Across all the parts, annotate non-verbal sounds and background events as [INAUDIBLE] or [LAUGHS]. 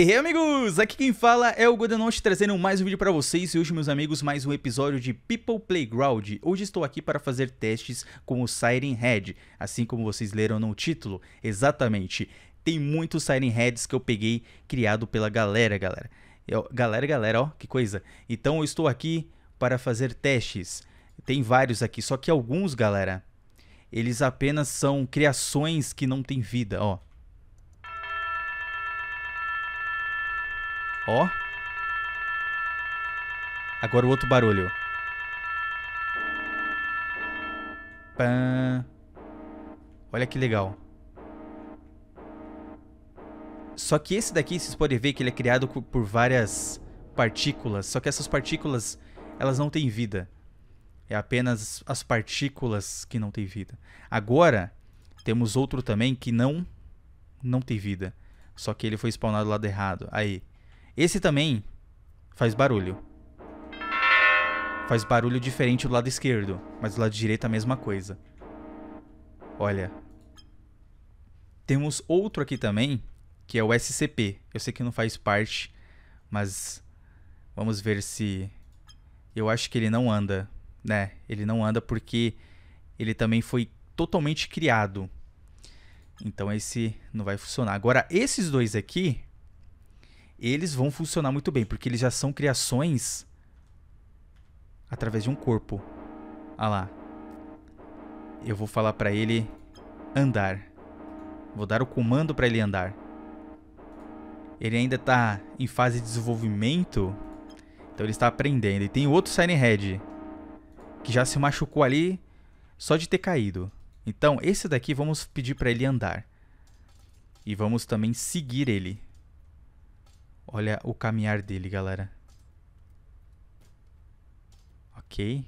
Hey amigos, aqui quem fala é o Godenote trazendo mais um vídeo para vocês e hoje meus amigos mais um episódio de People Playground. Hoje estou aqui para fazer testes com o Siren Head, assim como vocês leram no título, exatamente. Tem muitos Siren Heads que eu peguei criado pela galera, galera. Eu, galera, galera, ó, que coisa. Então eu estou aqui para fazer testes. Tem vários aqui, só que alguns, galera, eles apenas são criações que não têm vida, ó. Ó. Agora o outro barulho. Pã. Olha que legal. Só que esse daqui, vocês podem ver que ele é criado por várias partículas. Só que essas partículas, elas não têm vida. É apenas as partículas que não têm vida. Agora, temos outro também que não não tem vida. Só que ele foi spawnado do lado errado. Aí. Esse também faz barulho. Faz barulho diferente do lado esquerdo, mas do lado direito a mesma coisa. Olha. Temos outro aqui também, que é o SCP. Eu sei que não faz parte, mas vamos ver se eu acho que ele não anda, né? Ele não anda porque ele também foi totalmente criado. Então esse não vai funcionar. Agora esses dois aqui eles vão funcionar muito bem, porque eles já são criações através de um corpo. Ah lá. Eu vou falar para ele andar. Vou dar o comando para ele andar. Ele ainda está em fase de desenvolvimento, então ele está aprendendo. E tem outro Siren Head que já se machucou ali só de ter caído. Então, esse daqui vamos pedir para ele andar. E vamos também seguir ele. Olha o caminhar dele, galera. Ok.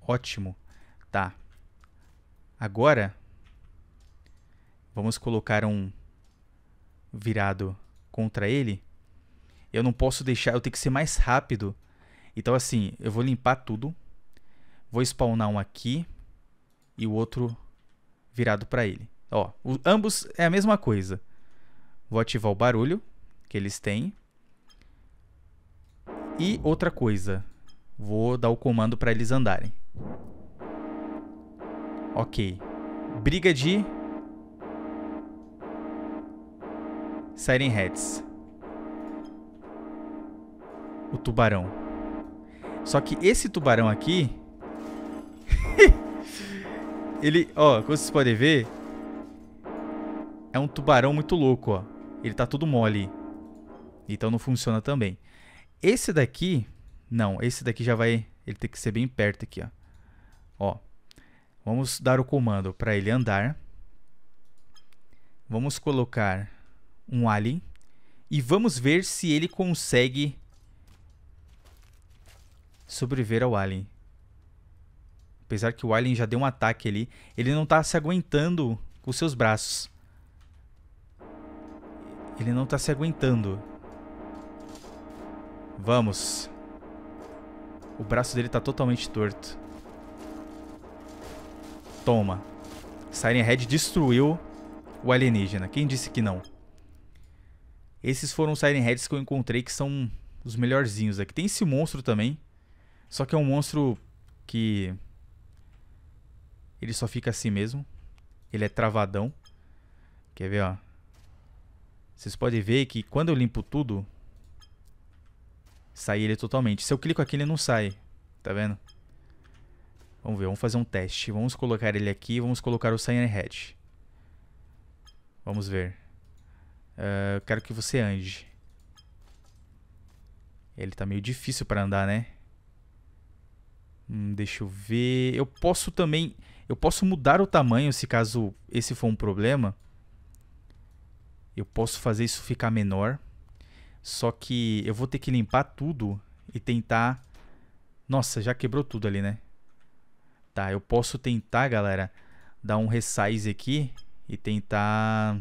Ótimo. Tá. Agora, vamos colocar um virado contra ele. Eu não posso deixar, eu tenho que ser mais rápido. Então, assim, eu vou limpar tudo. Vou spawnar um aqui e o outro virado para ele. Ó, o, ambos é a mesma coisa. Vou ativar o barulho que eles têm. E outra coisa, vou dar o comando para eles andarem. Ok. Briga de... Siren Heads. O tubarão. Só que esse tubarão aqui... [LAUGHS] ele, ó, como vocês podem ver... É um tubarão muito louco, ó ele tá tudo mole. Então não funciona também. Esse daqui, não, esse daqui já vai, ele tem que ser bem perto aqui, ó. Ó. Vamos dar o comando para ele andar. Vamos colocar um alien e vamos ver se ele consegue sobreviver ao alien. Apesar que o alien já deu um ataque ali, ele não tá se aguentando com seus braços. Ele não tá se aguentando. Vamos. O braço dele tá totalmente torto. Toma. Siren Head destruiu o alienígena. Quem disse que não? Esses foram os Siren Heads que eu encontrei que são os melhorzinhos aqui. Tem esse monstro também. Só que é um monstro que... Ele só fica assim mesmo. Ele é travadão. Quer ver, ó. Vocês podem ver que quando eu limpo tudo, sai ele totalmente. Se eu clico aqui, ele não sai. Tá vendo? Vamos ver, vamos fazer um teste. Vamos colocar ele aqui, vamos colocar o Cyan Head. Vamos ver. Uh, quero que você ande. Ele tá meio difícil pra andar, né? Hum, deixa eu ver... Eu posso também... Eu posso mudar o tamanho se caso esse for um problema. Eu posso fazer isso ficar menor. Só que eu vou ter que limpar tudo e tentar. Nossa, já quebrou tudo ali, né? Tá, eu posso tentar, galera, dar um resize aqui e tentar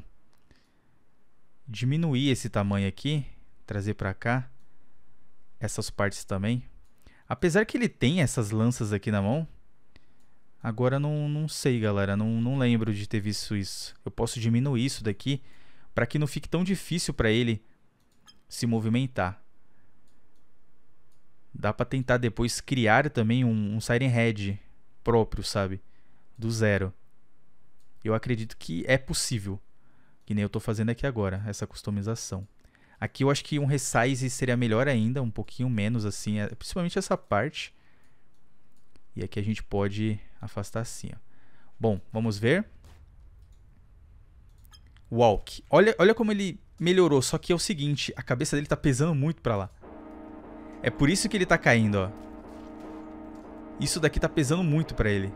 diminuir esse tamanho aqui, trazer para cá essas partes também. Apesar que ele tem essas lanças aqui na mão, agora não, não sei, galera, não, não lembro de ter visto isso. Eu posso diminuir isso daqui para que não fique tão difícil para ele se movimentar. Dá para tentar depois criar também um, um Siren Head próprio, sabe? Do zero. Eu acredito que é possível. Que nem eu estou fazendo aqui agora, essa customização. Aqui eu acho que um resize seria melhor ainda, um pouquinho menos assim, é, principalmente essa parte. E aqui a gente pode afastar assim, ó. Bom, vamos ver. Walk. Olha, olha como ele melhorou, só que é o seguinte, a cabeça dele tá pesando muito pra lá. É por isso que ele tá caindo, ó. Isso daqui tá pesando muito pra ele.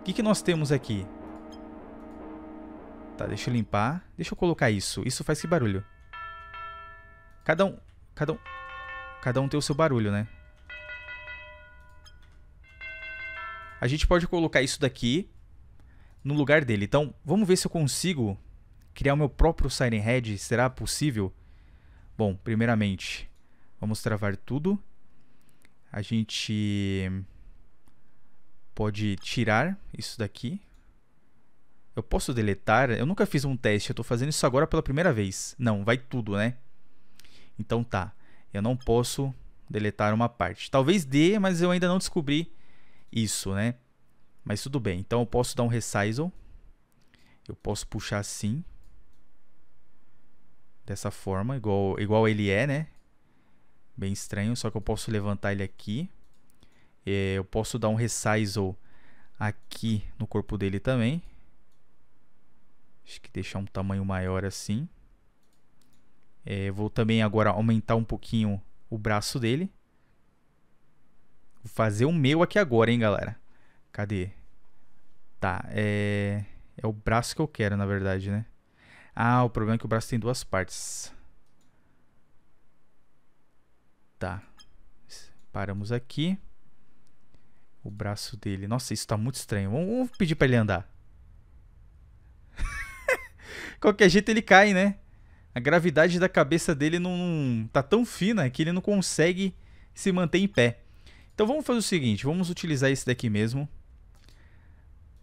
O que, que nós temos aqui? Tá, deixa eu limpar. Deixa eu colocar isso. Isso faz que barulho? Cada um... Cada um... Cada um tem o seu barulho, né? A gente pode colocar isso daqui no lugar dele. Então, vamos ver se eu consigo criar o meu próprio Siren Head. Será possível? Bom, primeiramente, vamos travar tudo. A gente pode tirar isso daqui. Eu posso deletar? Eu nunca fiz um teste, eu estou fazendo isso agora pela primeira vez. Não, vai tudo, né? Então tá, eu não posso deletar uma parte. Talvez dê, mas eu ainda não descobri isso, né? Mas tudo bem. Então eu posso dar um resize. Eu posso puxar assim. Dessa forma, igual, igual ele é, né? Bem estranho, só que eu posso levantar ele aqui. É, eu posso dar um resize aqui no corpo dele também. Acho que deixar um tamanho maior assim. É, vou também agora aumentar um pouquinho o braço dele. Vou fazer o meu aqui agora, hein, galera. Cadê? Tá, é. É o braço que eu quero, na verdade, né? Ah, o problema é que o braço tem duas partes. Tá. Paramos aqui. O braço dele. Nossa, isso tá muito estranho. Vamos, pedir pra ele andar. [LAUGHS] Qualquer jeito ele cai, né? A gravidade da cabeça dele não tá tão fina que ele não consegue se manter em pé. Então vamos fazer o seguinte, vamos utilizar esse daqui mesmo.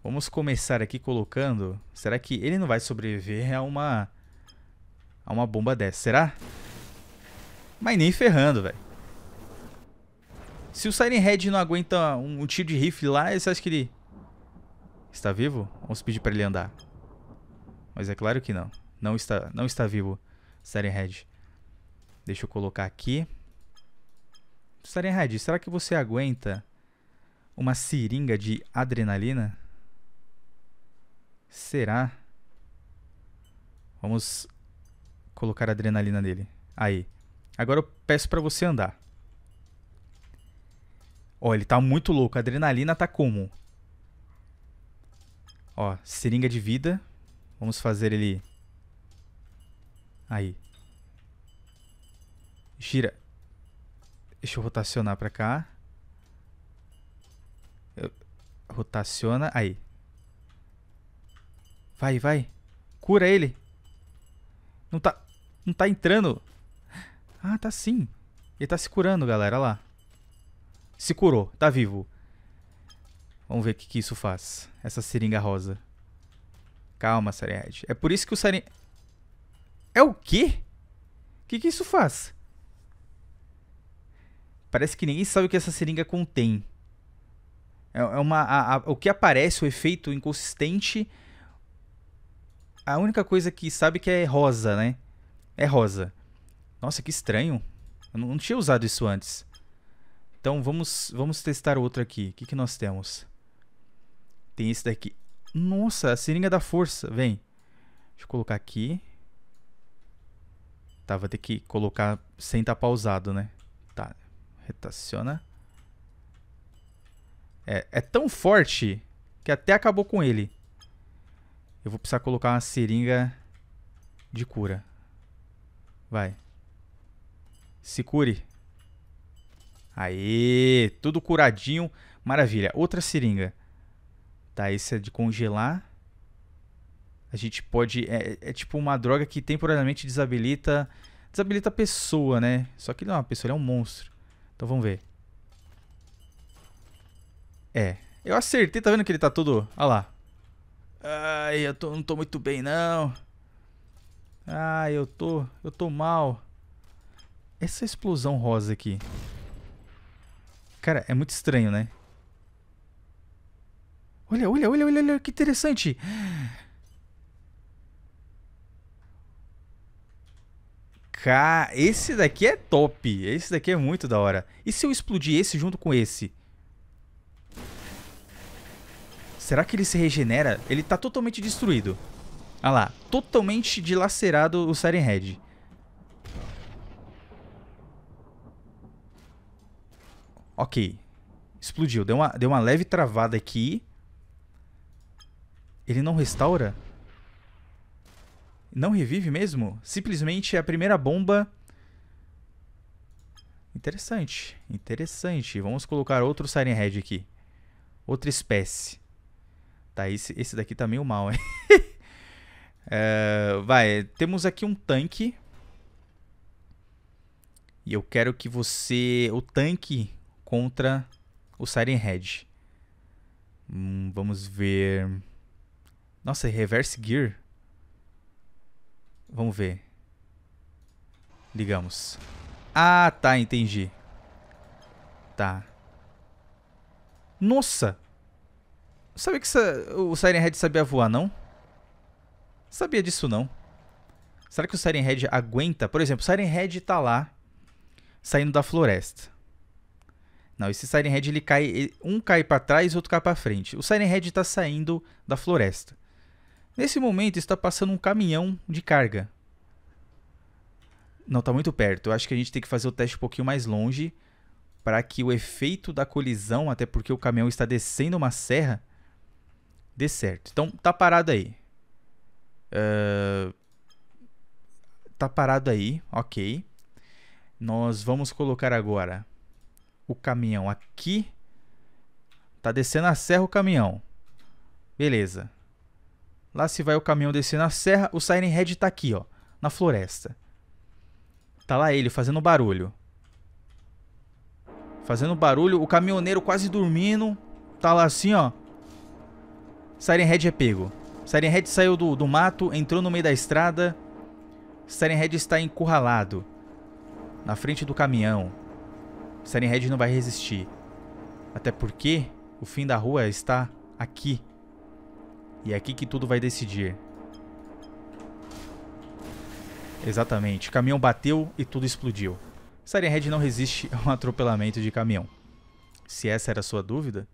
Vamos começar aqui colocando. Será que ele não vai sobreviver a uma. a uma bomba dessa? Será? Mas nem ferrando, velho. Se o Siren Head não aguenta um, um tiro de rifle lá, você acha que ele. Está vivo? Vamos pedir para ele andar. Mas é claro que não. Não está, não está vivo, Siren Head. Deixa eu colocar aqui. Siren Head, será que você aguenta uma seringa de adrenalina? Será? Vamos colocar adrenalina nele. Aí. Agora eu peço para você andar. Ó, ele tá muito louco. A adrenalina tá como? Ó, seringa de vida. Vamos fazer ele... Aí. Gira. Deixa eu rotacionar pra cá. Eu... Rotaciona. Aí. Vai, vai. Cura ele. Não tá... Não tá entrando. Ah, tá sim. Ele tá se curando, galera. Olha lá. Se curou. Tá vivo. Vamos ver o que, que isso faz. Essa seringa rosa. Calma, Sariad. É por isso que o Sarin... É o quê? O que, que isso faz? Parece que ninguém sabe o que essa seringa contém. É, é uma... A, a, o que aparece, o efeito inconsistente a única coisa que sabe que é rosa, né? É rosa. Nossa, que estranho. Eu não tinha usado isso antes. Então vamos, vamos testar outro aqui. O que, que nós temos? Tem esse daqui. Nossa, a seringa da força. Vem. Deixa eu colocar aqui. Tá, vou ter que colocar sem estar tá pausado, né? Tá. Retaciona. É, é tão forte que até acabou com ele. Eu vou precisar colocar uma seringa de cura. Vai. Se cure. Aê, tudo curadinho. Maravilha. Outra seringa. Tá, esse é de congelar. A gente pode... É, é tipo uma droga que temporariamente desabilita... Desabilita a pessoa, né? Só que ele não é uma pessoa, ele é um monstro. Então vamos ver. É. Eu acertei, tá vendo que ele tá todo... Olha lá. Ai, eu tô, não tô muito bem, não. Ai, eu tô... Eu tô mal. Essa explosão rosa aqui. Cara, é muito estranho, né? Olha, olha, olha, olha, olha que interessante. Cara, esse daqui é top. Esse daqui é muito da hora. E se eu explodir esse junto com esse? Será que ele se regenera? Ele tá totalmente destruído. Olha ah lá, totalmente dilacerado o Siren Head. Ok. Explodiu. Deu uma, deu uma leve travada aqui. Ele não restaura? Não revive mesmo? Simplesmente é a primeira bomba... Interessante. Interessante. Vamos colocar outro Siren Head aqui. Outra espécie. Tá, esse, esse daqui tá meio mal, hein? [LAUGHS] É, vai, temos aqui um tanque. E eu quero que você... O tanque contra o Siren Head. Hum, vamos ver... Nossa, é Reverse Gear. Vamos ver. Ligamos. Ah, tá, entendi. Tá. Nossa! Sabia que o Siren Head sabia voar, não? Sabia disso, não. Será que o Siren Head aguenta? Por exemplo, o Siren Head tá lá, saindo da floresta. Não, esse Siren Head ele cai, um cai para trás, outro cai para frente. O Siren Head tá saindo da floresta. Nesse momento está passando um caminhão de carga. Não, tá muito perto. Eu acho que a gente tem que fazer o teste um pouquinho mais longe para que o efeito da colisão, até porque o caminhão está descendo uma serra, dê certo. Então, tá parado aí. Uh, tá parado aí, ok. Nós vamos colocar agora o caminhão aqui. Tá descendo a serra o caminhão. Beleza. Lá se vai o caminhão descendo a serra. O Siren Head tá aqui, ó. Na floresta. Tá lá ele fazendo barulho. Fazendo barulho. O caminhoneiro quase dormindo. Tá lá assim, ó. Siren Head é pego. Siren Head saiu do, do mato, entrou no meio da estrada. Siren Head está encurralado. Na frente do caminhão. Siren Head não vai resistir. Até porque o fim da rua está aqui. E é aqui que tudo vai decidir. Exatamente. caminhão bateu e tudo explodiu. Siren Head não resiste [LAUGHS] a um atropelamento de caminhão. Se essa era a sua dúvida,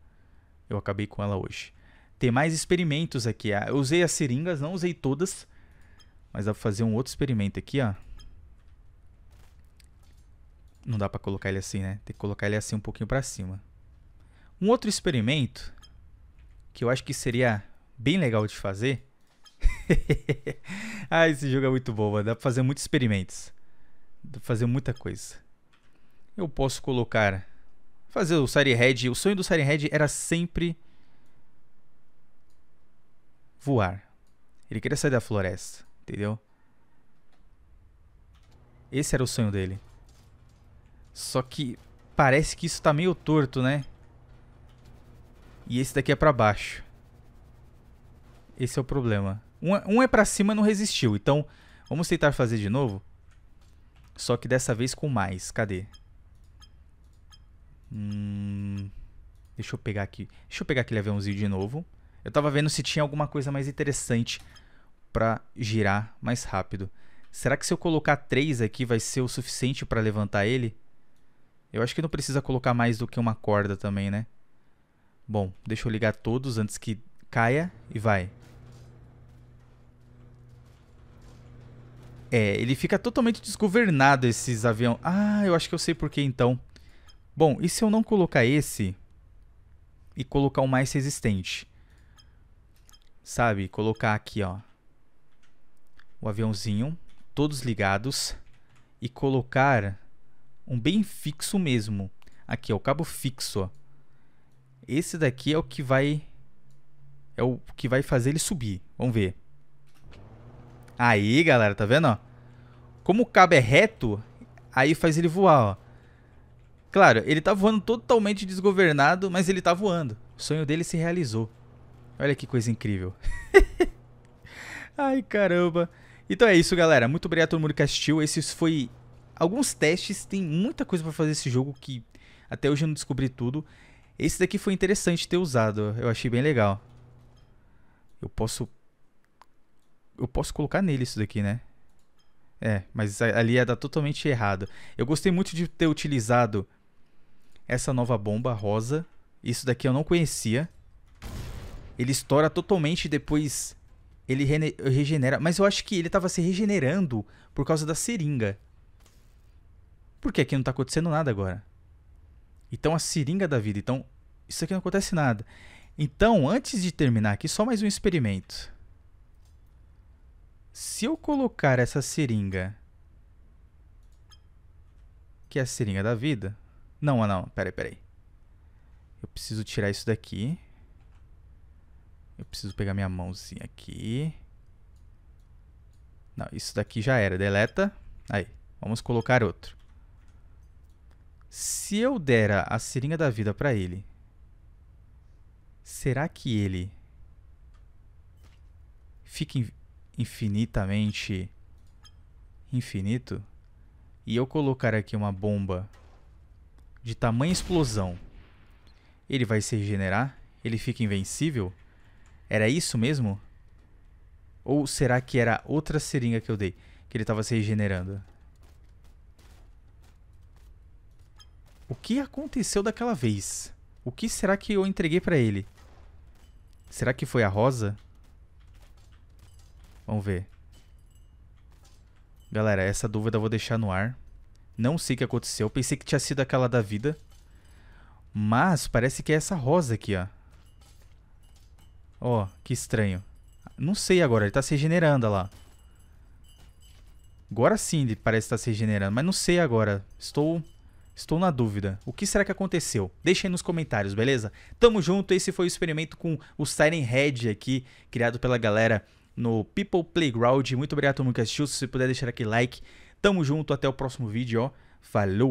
eu acabei com ela hoje ter mais experimentos aqui. Ah, eu usei as seringas, não usei todas. Mas dá pra fazer um outro experimento aqui, ó. Não dá pra colocar ele assim, né? Tem que colocar ele assim um pouquinho pra cima. Um outro experimento que eu acho que seria bem legal de fazer... [LAUGHS] ah, esse jogo é muito bom, mano. dá pra fazer muitos experimentos. Dá pra fazer muita coisa. Eu posso colocar... Fazer o Siren Head. O sonho do Siren Head era sempre voar. Ele queria sair da floresta, entendeu? Esse era o sonho dele. Só que parece que isso tá meio torto, né? E esse daqui é para baixo. Esse é o problema. Um, é, é para cima não resistiu, então vamos tentar fazer de novo. Só que dessa vez com mais. Cadê? Hum, deixa eu pegar aqui. Deixa eu pegar aquele aviãozinho de novo. Eu tava vendo se tinha alguma coisa mais interessante para girar mais rápido. Será que se eu colocar 3 aqui vai ser o suficiente para levantar ele? Eu acho que não precisa colocar mais do que uma corda também, né? Bom, deixa eu ligar todos antes que caia e vai. É, ele fica totalmente desgovernado esses aviões. Ah, eu acho que eu sei por que então. Bom, e se eu não colocar esse e colocar o mais resistente? sabe, colocar aqui, ó, o aviãozinho, todos ligados e colocar um bem fixo mesmo. Aqui, ó, o cabo fixo, ó. Esse daqui é o que vai é o que vai fazer ele subir. Vamos ver. Aí, galera, tá vendo, ó? Como o cabo é reto, aí faz ele voar, ó. Claro, ele tá voando totalmente desgovernado, mas ele tá voando. O sonho dele se realizou. Olha que coisa incrível. [LAUGHS] Ai, caramba. Então é isso, galera. Muito obrigado a todo mundo que assistiu. Esses foi alguns testes. Tem muita coisa para fazer esse jogo que até hoje eu não descobri tudo. Esse daqui foi interessante ter usado. Eu achei bem legal. Eu posso... Eu posso colocar nele isso daqui, né? É, mas ali ia dar totalmente errado. Eu gostei muito de ter utilizado essa nova bomba rosa. Isso daqui eu não conhecia. Ele estoura totalmente e depois ele regenera. Mas eu acho que ele tava se regenerando por causa da seringa. Porque aqui não tá acontecendo nada agora. Então a seringa da vida. Então isso aqui não acontece nada. Então, antes de terminar aqui, só mais um experimento. Se eu colocar essa seringa, que é a seringa da vida... Não, não, peraí, peraí. Eu preciso tirar isso daqui. Eu preciso pegar minha mãozinha aqui. Não, isso daqui já era. Deleta. Aí, vamos colocar outro. Se eu der a seringa da vida para ele, será que ele fica infinitamente infinito? E eu colocar aqui uma bomba de tamanha explosão, ele vai se regenerar? Ele fica invencível? Era isso mesmo? Ou será que era outra seringa que eu dei? Que ele tava se regenerando? O que aconteceu daquela vez? O que será que eu entreguei pra ele? Será que foi a rosa? Vamos ver. Galera, essa dúvida eu vou deixar no ar. Não sei o que aconteceu. Pensei que tinha sido aquela da vida. Mas parece que é essa rosa aqui, ó. Ó, oh, que estranho. Não sei agora, ele tá se regenerando, lá. Agora sim ele parece estar tá se regenerando, mas não sei agora. Estou estou na dúvida. O que será que aconteceu? Deixa aí nos comentários, beleza? Tamo junto, esse foi o experimento com o Siren Head aqui, criado pela galera no People Playground. Muito obrigado a todo mundo que assistiu, se puder deixar aquele like. Tamo junto, até o próximo vídeo, ó. Falou!